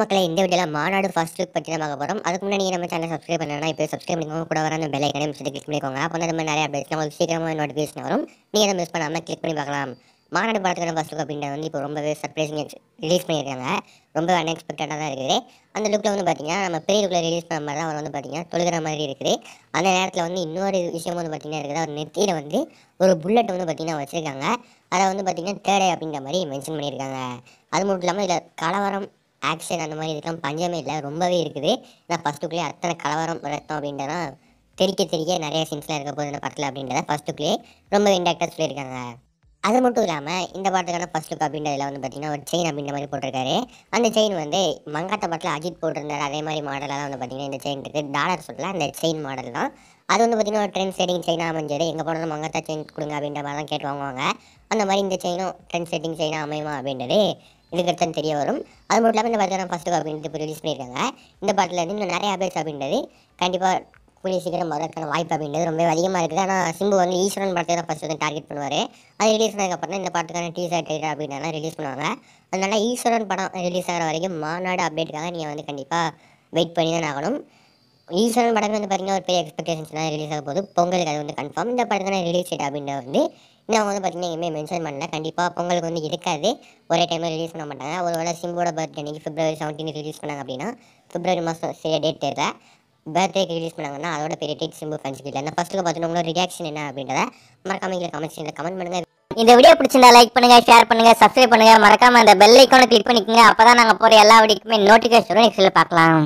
மக்களை இந்த வீடியோவில் மாநாடு ஃபர்ஸ்ட் லுக் பற்றி தான் போகிறோம் அதுக்கு முன்னாடி நம்ம சேனல் சப்ஸ்கிரைப் பண்ணணும்னா இப்போ சப்ஸ்கிரைப் பண்ணிக்கோங்க கூட வர அந்த பெல் ஐக்கனே மிஷத்தை கிளிக் பண்ணிக்கோங்க அப்போ வந்து நம்ம நிறைய அப்டேட்ஸ் உங்களுக்கு சீக்கிரமாக நோட்டிஃபிகேஷன் வரும் நீங்கள் அதை மிஸ் பண்ணாமல் கிளிக் பண்ணி பார்க்கலாம் மாநாடு படத்துக்கான ஃபர்ஸ்ட் லுக் அப்படின்றது வந்து இப்போ ரொம்பவே சர்ப்ரைசிங் ரிலீஸ் பண்ணியிருக்காங்க ரொம்ப அன்எக்ஸ்பெக்டடாக தான் இருக்குது அந்த லுக்கில் வந்து பார்த்தீங்கன்னா நம்ம பெரிய லுக்கில் ரிலீஸ் பண்ண மாதிரி தான் அவர் வந்து பார்த்தீங்கன்னா தொழுகிற மாதிரி இருக்குது அந்த நேரத்தில் வந்து இன்னொரு விஷயம் வந்து பார்த்திங்கன்னா இருக்குது அவர் நெத்தியில் வந்து ஒரு புல்லட் வந்து பார்த்தீங்கன்னா வச்சுருக்காங்க அதை வந்து பார்த்தீங்கன்னா தேடை அப்படிங்கிற மாதிரி மென்ஷன் பண்ணியிருக்காங்க அது மட்டும் இல்லாமல் இதில் கலவரம் ஆக்ஷன் அந்த மாதிரி இதுக்கெல்லாம் பஞ்சமே இல்லை ரொம்பவே இருக்குது ஏன்னா ஃபஸ்ட்டுக்குள்ளே அத்தனை கலவரம் ரத்தம் அப்படின்றதான் தெரிக்க தெரிக்க நிறைய சீன்ஸ்லாம் இருக்க போகுது இந்த படத்தில் அப்படின்றத ஃபர்ஸ்ட் ரொம்ப இன்டாக்டாக சொல்லியிருக்காங்க அது மட்டும் இல்லாமல் இந்த பாட்டுக்கான ஃபர்ஸ்ட் லுக் அப்படின்றதுல வந்து பார்த்திங்கன்னா ஒரு செயின் அப்படின்ற மாதிரி போட்டிருக்காரு அந்த செயின் வந்து மங்காத்த பாட்டில் அஜித் போட்டிருந்தார் அதே மாதிரி மாடலாக தான் வந்து பார்த்திங்கன்னா இந்த செயின் இருக்குது டாலர் சொல்லல அந்த செயின் மாடல் தான் அது வந்து பார்த்திங்கன்னா ஒரு ட்ரெண்ட் செட்டிங் செயினாக அமைஞ்சது எங்கள் போனாலும் மங்காத்தா செயின் கொடுங்க அப்படின்ற மாதிரி தான் கேட்டு வாங்குவாங்க அந்த மாதிரி இந்த செயினும் ட்ரெண்ட் செட்டிங் செயினாக அமையுமா அப்படின்றது இதுக்கடுத்தான் தெரிய வரும் அது மட்டும் இல்லாமல் இந்த படத்தை ஃபஸ்ட்டு அப்படின்றது இப்போ ரிலீஸ் பண்ணியிருக்காங்க இந்த படத்தில் வந்து இன்னும் நிறைய அப்டேட்ஸ் அப்படின்றது கண்டிப்பாக கூடிய சீக்கிரம் வரதுக்கான வாய்ப்பு அப்படின்றது ரொம்ப அதிகமாக இருக்குது ஆனால் சிம்பு வந்து ஈஸ்வரன் படத்தை தான் ஃபஸ்ட்டு வந்து டார்கெட் பண்ணுவார் அது ரிலீஸ் தான் இந்த படத்துக்கான டீசர் டைட்டர் அப்படின்னா ரிலீஸ் பண்ணுவாங்க அதனால் ஈஸ்வரன் படம் ரிலீஸ் ஆகிற வரைக்கும் மாநாடு அப்டேட்டுக்காக நீங்கள் வந்து கண்டிப்பாக வெயிட் பண்ணி தான் ஆகணும் ஈஸ்வரன் படமே வந்து பார்த்திங்கன்னா ஒரு பெரிய எக்ஸ்பெக்டேஷன்ஸ்லாம் ரிலீஸ் ஆக போது பொங்கலுக்கு அது வந்து கன்ஃபார்ம் இந்த படத்துக்கான ரிலீஸ் டேட் அப்படின்னு வந்து அவங்க வந்து பார்த்திங்கன்னா எங்கேயுமே மென்ஷன் பண்ணல கண்டிப்பாக பொங்கலுக்கு வந்து இருக்காது ஒரே டைமில் ரிலீஸ் பண்ண மாட்டாங்க ஒரு வேளை சிம்போட பர்த்டே அன்றைக்கி ஃபிப்ரவரி செவன்டீன் ரிலீஸ் பண்ணாங்க அப்படின்னா ஃபிப்ரவரி மாதம் சரி டேட் தெரியல பர்த்டேக்கு ரிலீஸ் பண்ணாங்கன்னா அதோட பெரிய டேட் சிம்பு ஃபேன்ஸுக்கு இல்லை ஃபஸ்ட்டு பார்த்தீங்கன்னா உங்களோட ரியாக்ஷன் என்ன அப்படின்றத மறக்காம இங்கே கமெண்ட் செக்ஷனில் கமெண்ட் பண்ணுங்கள் இந்த வீடியோ பிடிச்சிருந்தா லைக் பண்ணுங்க ஷேர் பண்ணுங்க சப்ஸ்கிரைப் பண்ணுங்க மறக்காம அந்த பெல் ஐக்கானை கிளிக் பண்ணிக்கோங்க அப்பதான் நாங்க போற எல்லா வீடியோக்குமே நோட்டிபிகேஷன் நெக்ஸ்ட்ல பார்க்கலாம்